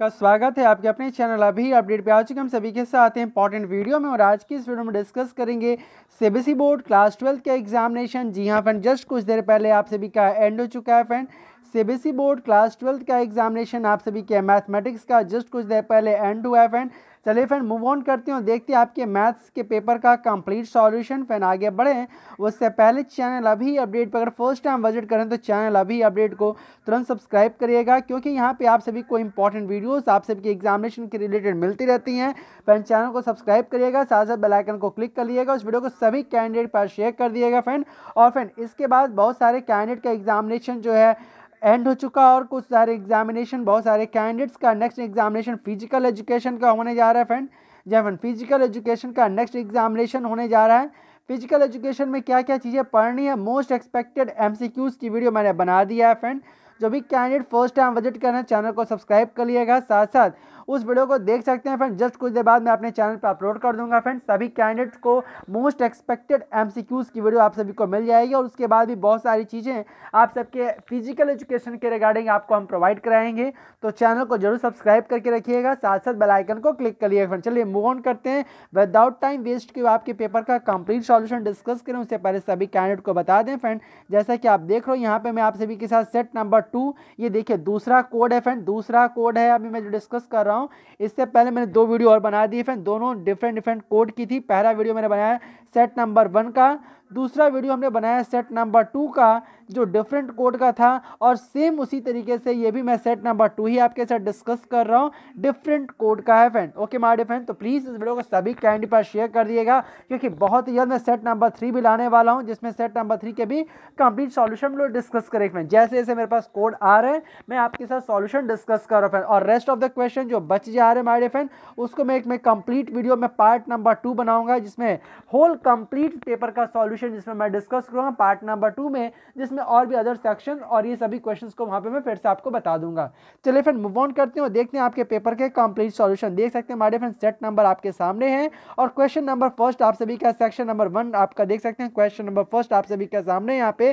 आपका स्वागत है आपके अपने चैनल अभी अपडेट पे आ चुके हम सभी के साथ हैं इंपॉर्टेंट वीडियो में और आज की इस वीडियो में डिस्कस करेंगे सीबीएसई बोर्ड क्लास ट्वेल्थ का एग्जामिनेशन जी हाँ फ्रेंड जस्ट कुछ देर पहले आप सभी का एंड हो चुका है friend CBSE board class twelfth का एग्जामिनेशन आप सभी के मैथमेटिक्स का जस्ट कुछ देर पहले एंड टू है फ्रेंड चलिए फ्रेंड मूव ऑन करते हैं देखते हैं आपके मैथ्स के पेपर का कंप्लीट सॉल्यूशन फैन आगे बढ़े उससे पहले चैनल अभी अपडेट पर अगर फर्स्ट टाइम विजिट करें तो चैनल अभी अपडेट को तुरंत सब्सक्राइब करिएगा क्योंकि यहाँ पे आप सभी को इंपॉर्टेंट वीडियोस आप सभी के एग्जामिनेशन के रिलेटेड मिलती रहती हैं फ्रेंड चैनल को सब्सक्राइब करिएगा साथ साथ बेलाइकन को क्लिक कर लिएगा उस वीडियो को सभी कैंडिडेट पर शेयर कर दिएगा फ्रेंड और फ्रेंड इसके बाद बहुत सारे कैंडिडेट का एग्जामिनेशन जो है एंड हो चुका है और कुछ सारे एग्जामिनेशन बहुत सारे कैंडिडेट्स का नेक्स्ट एग्जामिनेशन फिजिकल एजुकेशन का होने जा रहा है फ्रेंड जय फ्रेंड फिजिकल एजुकेशन का नेक्स्ट एग्जामिनेशन होने जा रहा है फिजिकल एजुकेशन में क्या क्या चीज़ें पढ़नी है मोस्ट एक्सपेक्टेड एम की वीडियो मैंने बना दिया है फ्रेंड जो भी कैंडिडेट फर्स्ट टाइम विजिट कर रहे हैं चैनल को सब्सक्राइब कर लिएगा साथ साथ उस वीडियो को देख सकते हैं फ्रेंड जस्ट कुछ देर बाद मैं अपने चैनल पर अपलोड कर दूंगा फ्रेंड सभी कैंडिडेट को मोस्ट एक्सपेक्टेड एम की वीडियो आप सभी को मिल जाएगी और उसके बाद भी बहुत सारी चीज़ें आप सबके फिजिकल एजुकेशन के रिगार्डिंग आपको हम प्रोवाइड कराएंगे तो चैनल को जरूर सब्सक्राइब करके रखिएगा साथ साथ बेलाइकन को क्लिक करिएगा फ्रेंड चलिए मूव ऑन करते हैं विदाउट टाइम वेस्ट क्यों आपके पेपर का कंप्लीट सॉल्यूशन डिस्कस करें उससे पहले सभी कैंडिडेट को बता दें फ्रेंड जैसा कि आप देख रहे हो यहाँ पर मैं आप सभी के साथ सेट नंबर टू ये देखिए दूसरा कोड है फ्रेंड दूसरा कोड है अभी मैं जो डिस्कस कर रहा हूँ हूँ इससे पहले मैंने दो वीडियो और बना दी फ्रेंड दोनों डिफरेंट डिफरेंट कोड की थी पहला वीडियो मैंने बनाया सेट नंबर वन का दूसरा वीडियो हमने बनाया सेट नंबर टू का जो डिफरेंट कोड का था और सेम उसी तरीके से ये भी मैं सेट नंबर टू ही आपके साथ डिस्कस कर रहा हूँ डिफरेंट कोड का है फ्रेंड ओके मार डिफेंड तो प्लीज़ इस वीडियो को सभी कैंडी पर शेयर कर दिएगा क्योंकि बहुत ही जल्द मैं सेट नंबर थ्री भी लाने वाला हूँ जिसमें सेट नंबर थ्री के भी कंप्लीट सॉल्यूशन लोग डिस्कस करें फ्रेंड जैसे जैसे मेरे पास कोड आ रहे हैं मैं आपके साथ सॉल्यूशन डिस्कस कर रहा हूँ फ्रेंड और रेस्ट ऑफ द क्वेश्चन जो बच जा रहे हैं मारे फ्रेंड उसको मैं एक मैं कंप्लीट वीडियो में पार्ट नंबर टू बनाऊंगा जिसमें होल कंप्लीट पेपर का सॉल्यूशन विषय जिसमें मैं डिस्कस करूँगा पार्ट नंबर टू में जिसमें और भी अदर सेक्शन और ये सभी क्वेश्चन को वहाँ पर मैं फिर से आपको बता दूंगा चलिए फ्रेंड मूव ऑन करते हैं देखते हैं आपके पेपर के कंप्लीट सॉल्यूशन देख सकते हैं हमारे फ्रेंड सेट नंबर आपके सामने है और क्वेश्चन नंबर फर्स्ट आप सभी का सेक्शन नंबर वन आपका देख सकते हैं क्वेश्चन नंबर फर्स्ट आप सभी का सामने यहाँ पे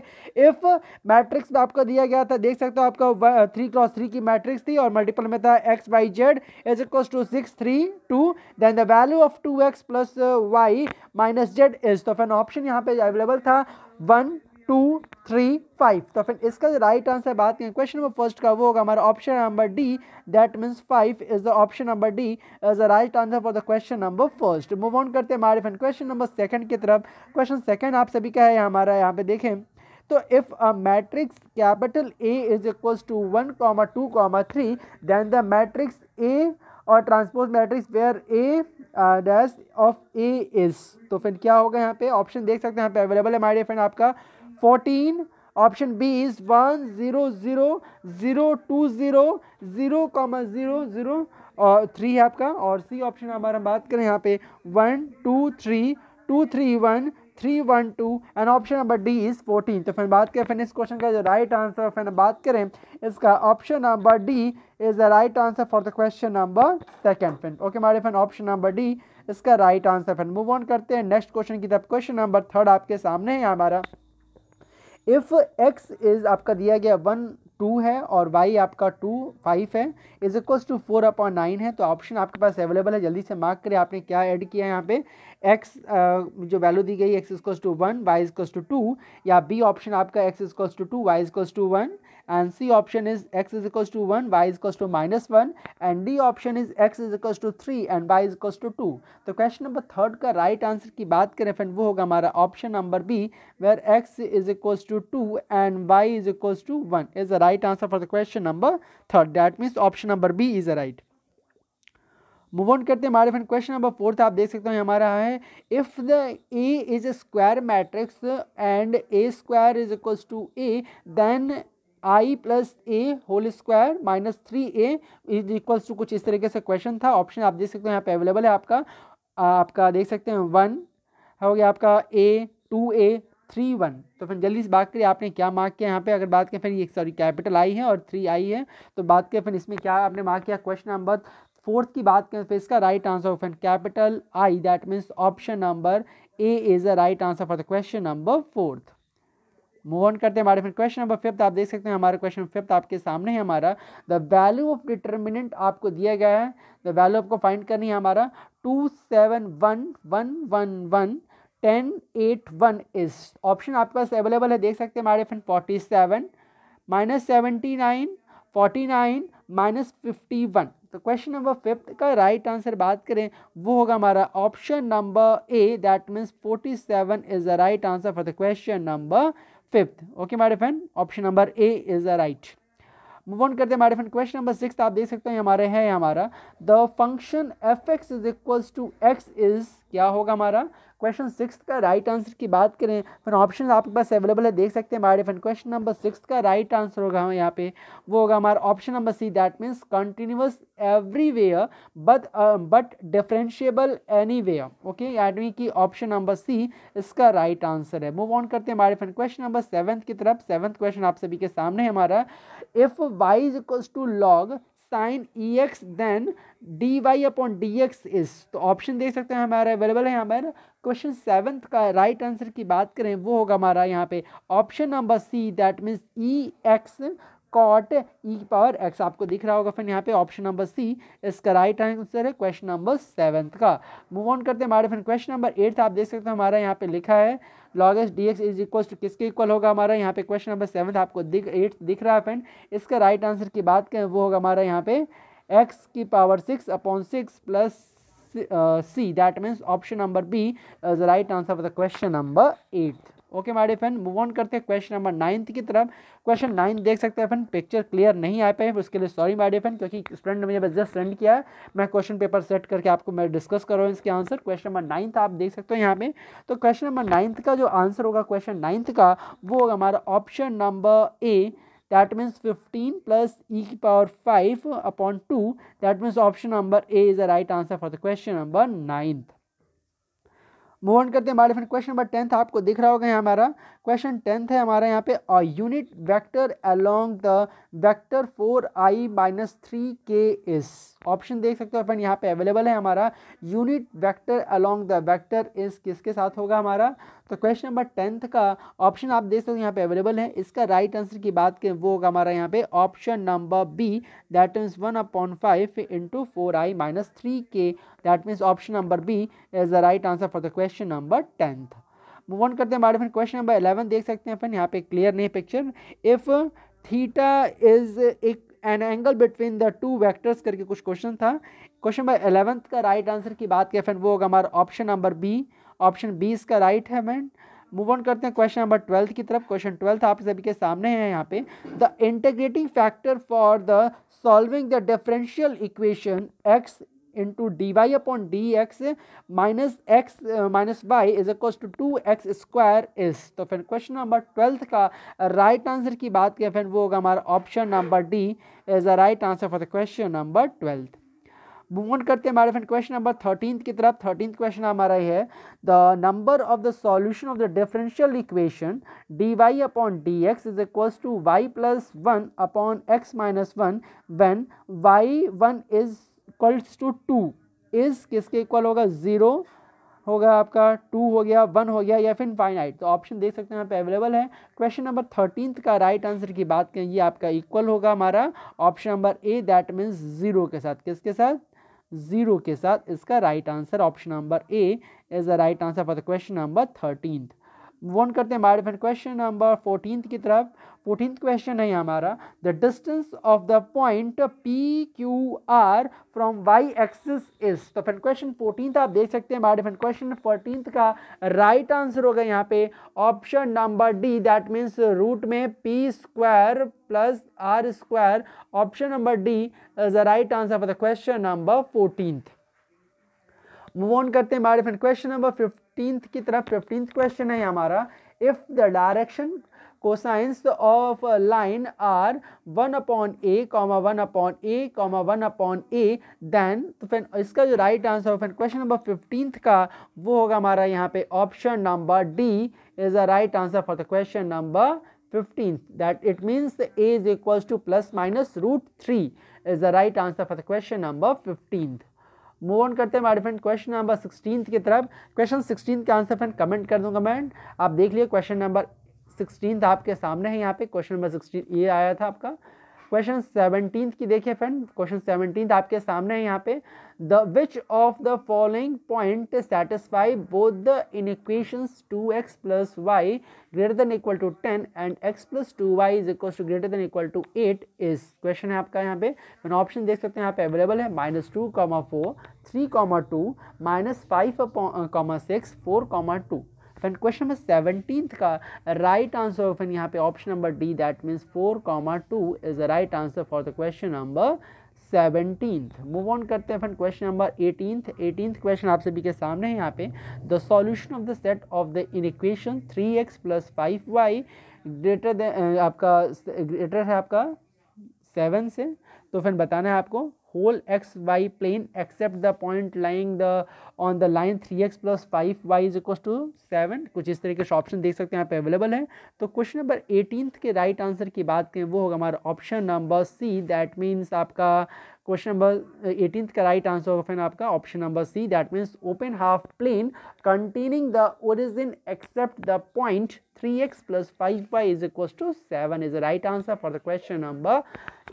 इफ मैट्रिक्स में आपको दिया गया था देख सकते हो आपका थ्री क्रॉस थ्री की मैट्रिक्स थी और मल्टीपल में था X Y Z is equal to six three two then the value of two x plus Y minus Z is तो फिर ऑप्शन यहाँ पे अवेलेबल था वन टू थ्री फाइव तो फिर इसका जो राइट आंसर बात करें क्वेश्चन नंबर फर्स्ट का वो होगा हमारा option number D that means five is the option number D is the right answer for the question number first move on करते हैं हमारे फ्रेंड क्वेश्चन नंबर सेकंड की तरफ क्वेश्चन सेकंड आप सभी का है हमारा यहाँ पे देखें तो if a matrix capital A is equal to one comma two comma three then the matrix A और transpose matrix where A dash of A is तो फ्रेंड क्या होगा यहाँ पे ऑप्शन देख सकते हैं यहाँ पे अवेलेबल है माई फ्रेंड आपका fourteen option B is one zero zero zero two zero zero comma zero zero और थ्री है आपका और सी ऑप्शन हमारा बात करें यहाँ पे one two three two three one three one two and option number D is fourteen तो फिर बात करें फिर इस क्वेश्चन का जो राइट आंसर फिर बात करें इसका option number D is the right answer for the question number second फिर ओके हमारे फिर ऑप्शन नंबर डी इसका राइट आंसर फिर मूव ऑन करते हैं नेक्स्ट क्वेश्चन की तरफ क्वेश्चन नंबर थर्ड आपके सामने है हमारा इफ़ एक्स इज़ आपका दिया गया वन टू है और वाई आपका टू फाइव है is equals to four upon nine है तो ऑप्शन आपके पास अवेलेबल है जल्दी से मार्क करें आपने क्या ऐड किया है यहाँ पे एक्स जो वैल्यू दी गई X is equals to one Y is equals to two या बी ऑप्शन आपका X is equals to two Y is equals to one and C option is X is equal to one Y is equals to minus one and D option is X is equal to three and Y is equals to two तो question number third का right right answer की बात करें friend वो होगा हमारा option number B where X is equals to two and Y is equals to one is the right answer for the question number third that means option number B is a right move on करते हैं हमारे friend question number fourth आप देख सकते हैं हमारा है if the A is a square matrix and A square is equals to A then I plus A whole square minus three A is equals to कुछ इस तरीके से क्वेश्चन था ऑप्शन आप देख सकते हैं यहाँ पे अवेलेबल है आपका आपका देख सकते हैं वन हो गया आपका A two A three one तो फिर जल्दी से बात करिए आपने क्या मार्क किया यहाँ पे अगर बात करें फिर ये सॉरी कैपिटल आई है और थ्री आई है तो बात करें फिर इसमें क्या आपने मार्क किया क्वेश्चन नंबर फोर्थ की बात करें तो इसका right answer option capital I that means option number A is the right answer for the question number fourth move on करते हैं हमारे फिर क्वेश्चन नंबर फिफ्थ आप देख सकते हैं हमारा क्वेश्चन फिफ्थ आपके सामने है हमारा द वैल्यू ऑफ डिटर्मिनेंट आपको दिया गया है द वैल्यू आपको फाइंड करनी है हमारा two seven one one one one ten eight one is option आपके पास अवेलेबल है देख सकते हैं हमारे friend forty seven minus seventy nine forty nine minus fifty one तो क्वेश्चन नंबर फिफ्थ का राइट right आंसर बात करें वो होगा हमारा option number A that means forty seven is the right answer for the question number fifth okay my friend option number A is the right move on करते हैं हमारे friend question number six आप देख सकते हैं हमारे है हमारा the function F X is equals to X is क्या होगा हमारा क्वेश्चन सिक्स का राइट आंसर की बात करें फिर ऑप्शन आपके पास अवेलेबल है देख सकते हैं हमारे फ्रेंड क्वेश्चन नंबर सिक्स का राइट आंसर होगा यहाँ पे वो होगा हमारा option number C that means continuous everywhere but but differentiable anywhere okay यानी की ऑप्शन नंबर सी इसका राइट right आंसर है मूव ऑन करते हैं हमारे फ्रेंड क्वेश्चन नंबर सेवन्थ की तरफ सेवन्थ क्वेश्चन आप सभी के सामने हमारा if Y equals to log sine E X then D Y upon D X is तो ऑप्शन देख सकते हैं हमारा अवेलेबल है हमारा क्वेश्चन सेवन्थ का राइट right आंसर की बात करें वो होगा हमारा यहाँ पे option number C that means E X cot E power X आपको दिख रहा होगा फिर यहाँ पे ऑप्शन नंबर सी इसका राइट आंसर है क्वेश्चन नंबर सेवन्थ का मूव ऑन करते हैं हमारे फ्रेंड क्वेश्चन नंबर एट्थ आप देख सकते हैं हमारा यहाँ पे लिखा है log S D X is equal to किसके इक्वल होगा हमारा यहाँ पे क्वेश्चन नंबर सेवन आपको दिख एट दिख रहा है फ्रेंड इसका राइट right आंसर की बात करें वो होगा हमारा यहाँ पे एक्स की power six upon six plus C that means option number B is the right answer for the question number eight okay my dear friend move on करते हैं क्वेश्चन नंबर नाइन्थ की तरफ क्वेश्चन नाइन देख सकते हैं friend picture clear नहीं आ पाए उसके लिए सॉरी माइडी फ्रेंड क्योंकि स्टूडेंट ने मुझे जस्ट सेंड किया है मैं क्वेश्चन पेपर सेट करके आपको मैं डिस्कस कर रहा हूँ इसके आंसर क्वेश्चन नंबर नाइन्थ आप देख सकते हो यहाँ पे तो क्वेश्चन नंबर नाइन्थ का जो आंसर होगा क्वेश्चन नाइन्थ का वो होगा हमारा option number A that means fifteen plus E की power five upon two that means option number A is the right answer for the question number ninth move on करते हैं हमारे question number tenth आपको दिख रहा होगा यहाँ हमारा क्वेश्चन टेंथ है हमारे यहाँ पे a unit vector along the vector four I minus three K इस ऑप्शन देख सकते हो अपन यहाँ पे अवेलेबल है हमारा unit vector along the vector इस किसके साथ होगा हमारा तो क्वेश्चन नंबर टेंथ का ऑप्शन आप देख सकते हो यहाँ पे अवेलेबल है इसका राइट right आंसर की बात करें वो होगा हमारा यहाँ पे option number B that means one upon five into four I minus three K that means option number B is the right answer for the question number tenth move on करते हैं हमारे में क्वेश्चन नंबर इलेवन देख सकते हैं अपन यहाँ पे clear नहीं पिक्चर इफ़ थीटा इज एक an angle between the two vectors करके कुछ क्वेश्चन था क्वेश्चन नंबर एलेवंथ का राइट right आंसर की बात किया फ्रेंड वो होगा हमारा option number B option B इसका राइट है फ्रेंड मूव ऑन करते हैं क्वेश्चन नंबर ट्वेल्थ की तरफ क्वेश्चन ट्वेल्थ आप सभी के सामने है यहाँ पे the integrating factor for the solving the differential equation X into D Y upon D X minus X minus Y is equals to two X square is तो फिर क्वेश्चन नंबर ट्वेल्थ का राइट right आंसर की बात करें फिर वो होगा हमारा option number D is the right answer for the question number twelfth move on करते हैं हमारे फ्रेंड क्वेश्चन नंबर थर्टीन की तरफ थर्टीन क्वेश्चन हमारा है the number of the solution of the differential equation D Y upon D X is equal to Y plus one upon X minus one when Y one is equals to two is किसके equal होगा zero होगा आपका to हो गया one हो गया या फिर फाइनाइट तो ऑप्शन देख सकते हैं यहाँ पे अवेलेबल है क्वेश्चन नंबर थर्टीन का राइट आंसर की बात करें ये आपका इक्वल होगा हमारा option number A that means zero के साथ किसके साथ ज़ीरो के साथ इसका right answer option number A is the right answer for the question number thirteen वन करते हैं my dear friend question number fourteen की तरफ फोर्टीन क्वेश्चन है हमारा the distance of the point P Q R from Y axis is तो friend question fourteen आप देख सकते हैं माइड फ्रेंड क्वेश्चन फोर्टीन का राइट आंसर होगा यहाँ पे option number D that means root में P square plus R square option number D is the right answer for the question number fourteen move on करते हैं my dear friend question number fifty fifteenth की तरफ fifteenth question है हमारा if the direction cosines of line are one upon a comma one upon a comma one upon a then तो फिर इसका जो राइट आंसर हो फिर क्वेश्चन नंबर फिफ्टींथ का वो होगा हमारा यहाँ पे option number D is a right answer for the question number fifteenth that it means a is equals to plus minus root three is the right answer for the question number fifteenth move on करते हैं हमारे friend question number sixteen की तरफ question sixteen का answer friend comment कर दूंगा comment आप देख लिए क्वेश्चन नंबर सिक्सटीन आपके सामने है यहाँ पे क्वेश्चन नंबर सिक्सटीन ये आया था आपका क्वेश्चन सेवनटीन की देखिए फ्रेंड क्वेश्चन सेवनटीन आपके सामने है यहाँ पे the which of the following point satisfy both the inequations two x plus y greater than equal to ten and x plus two y is equal to greater than equal to eight is question है आपका यहाँ पे मैंने option देख सकते हैं यहाँ पे अवेलेबल है minus two comma four three comma two minus five comma six four comma two friend question number seventeen का राइट आंसर फ्रेंड यहाँ पे option number D that means four comma two is the right answer for the question number seventeenth move on करते हैं friend question number eighteenth eighteenth question आप सभी के सामने है यहाँ पे the solution of the set of the in equation three x plus five y greater than आपका ग्रेटर है आपका सेवन से तो फ्रेंड बताना है आपको whole x y plane except the point lying the on the line three x plus five y is equals to seven कुछ इस तरीके से ऑप्शन देख सकते हैं यहाँ पे अवेलेबल है तो क्वेश्चन नंबर एटीन के राइट right आंसर की बात करें वो होगा हमारा option number C that means आपका क्वेश्चन नंबर एटीन का राइट आंसर होगा फ्रेंड आपका option number C that means open half plane containing the origin except the point three x plus five y is equal to seven is the right answer for the question number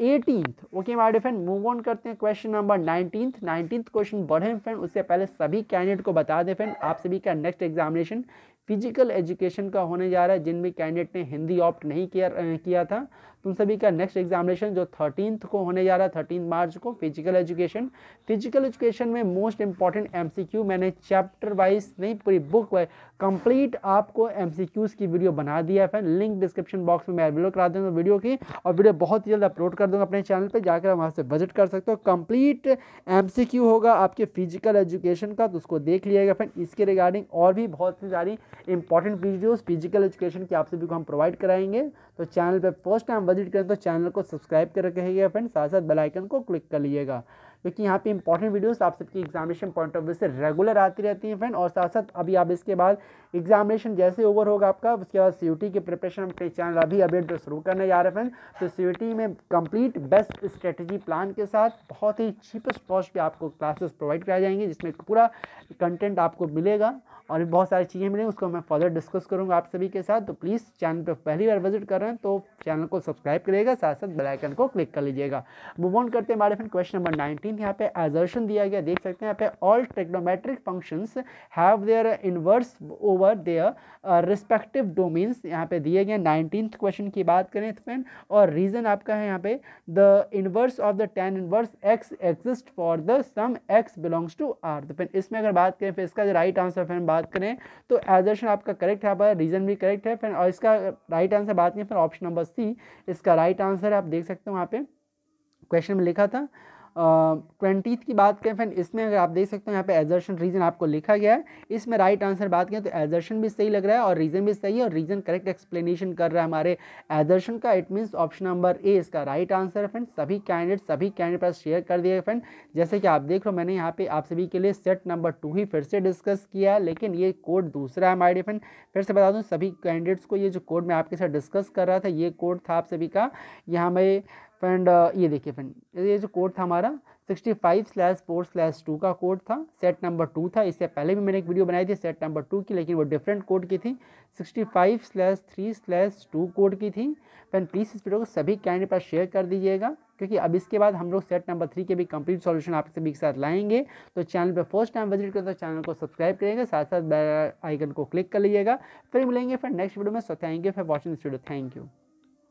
eighteenth okay my dear friend move on करते हैं question number nineteenth nineteenth question बढ़े friend उससे पहले सभी candidate को बता दें friend आप सभी का नेक्स्ट एग्जामिनेशन फिजिकल एजुकेशन का होने जा रहा है जिन भी कैंडिडेट ने हिंदी ऑप्ट नहीं किया किया था तो उन सभी का नेक्स्ट एग्जामिनेशन जो थर्टीन को होने जा रहा है थर्टीन मार्च को फिजिकल एजुकेशन फिजिकल एजुकेशन में मोस्ट इंपॉर्टेंट एमसीक्यू मैंने चैप्टर वाइज नहीं पूरी बुक वाइज कंप्लीट आपको एमसीक्यूज की वीडियो बना दिया है लिंक डिस्क्रिप्शन बॉक्स में मैं अवेलेबल करा दूँगा वीडियो की और वीडियो बहुत जल्द अपलोड कर दूँगा अपने चैनल पर जाकर वहाँ से विजिट कर सकते हो कंप्लीट एम होगा आपके फिजिकल एजुकेशन का तो उसको देख लिया गया इसके रिगार्डिंग और भी बहुत सी सारी इंपॉर्टेंट वीडियोस फिजिकल एजुकेशन की आप सभी को हम प्रोवाइड कराएंगे तो चैनल पर फर्स्ट टाइम विजिट करें तो चैनल को सब्सक्राइब कर रखेगा फ्रेंड साथ साथ बेलाइकन को क्लिक कर लीजिएगा क्योंकि यहाँ पे इंपॉर्टेंट वीडियोस आप सबकी एग्जामिनेशन पॉइंट ऑफ व्यू से रेगुलर आती रहती हैं फ्रेंड और साथ साथ अभी आप इसके बाद एग्जामिनेशन जैसे ओवर होगा आपका उसके बाद सी की प्रिपरेशन अपने चैनल अभी अपडेट शुरू करने जा रहे हैं फ्रेंड तो सी में कंप्लीट बेस्ट स्ट्रेटजी प्लान के साथ बहुत ही चीपेस्ट कॉस्ट पर आपको क्लासेस प्रोवाइड कराई जाएंगी जिसमें पूरा कंटेंट आपको मिलेगा और भी बहुत सारी चीज़ें मिलेंगी उसको मैं फर्दर डिस्कस करूँगा आप सभी के साथ तो प्लीज़ चैनल पर पहली बार विजिट कर रहे हैं तो चैनल को सब्सक्राइब करिएगा साथ साथ बेलाइकन को क्लिक कर लीजिएगा मूव ऑन करते हैं हमारे फ्रेंड क्वेश्चन नंबर नाइनटीन यहाँ पे एजर्शन दिया गया देख सकते हैं यहाँ पे all trigonometric functions have their inverse over their respective domains यहाँ पे दिए गए नाइनटीन क्वेश्चन की बात करें फ्रेंड तो और रीज़न आपका है यहाँ पे the inverse of the tan inverse x exist for the some x belongs to R तो फिर इसमें अगर बात करें फिर इसका जो राइट आंसर फ्रेंड बात करें तो एजर्शन आपका करेक्ट है रीज़न भी करेक्ट है फिर और इसका राइट आंसर बात करें फिर ऑप्शन नंबर सी इसका राइट आंसर आप देख सकते हो वहाँ पर क्वेश्चन में लिखा था ट्वेंटी की बात करें फ्रेंड इसमें अगर आप देख सकते हो यहाँ पे एजर्शन रीजन आपको लिखा गया है इसमें राइट आंसर बात करें तो एजर्शन भी सही लग रहा है और रीजन भी सही है और रीजन करेक्ट एक्सप्लेनेशन कर रहा है हमारे एजर्शन का it means option number A इसका राइट आंसर है फ्रेंड सभी कैंडिडेट सभी कैंडिडेट पास शेयर कर दिया फ्रेंड जैसे कि आप देख रहे हो मैंने यहाँ पे आप सभी के लिए सेट नंबर टू ही फिर से डिस्कस किया है लेकिन ये कोड दूसरा है माइडिया फ्रेंड फिर से बता दूँ सभी कैंडिडेट्स को ये जो कोड मैं आपके साथ डिस्कस कर रहा था ये कोड था आप सभी का यहाँ मैं फ्रेंड uh, ये देखिए फ्रेंड ये जो कोड था हमारा sixty five slash four slash two का कोड था सेट नंबर टू था इससे पहले भी मैंने एक वीडियो बनाई थी सेट नंबर टू की लेकिन वो डिफरेंट कोड की थी sixty five slash three slash two code की थी फ्रेंड प्लीज़ इस वीडियो को सभी कैंडिडेट पर शेयर कर दीजिएगा क्योंकि अब इसके बाद हम लोग सेट नंबर थ्री के भी कंप्लीट सॉल्यूशन आप सभी के साथ लाएंगे तो चैनल पर फर्स्ट टाइम विजिट करें तो चैनल को सब्सक्राइब करेंगे साथ साथ बेल आइकन को क्लिक कर लीजिएगा फिर मिलेंगे फिर नेक्स्ट वीडियो में so thank you for watching this video thank you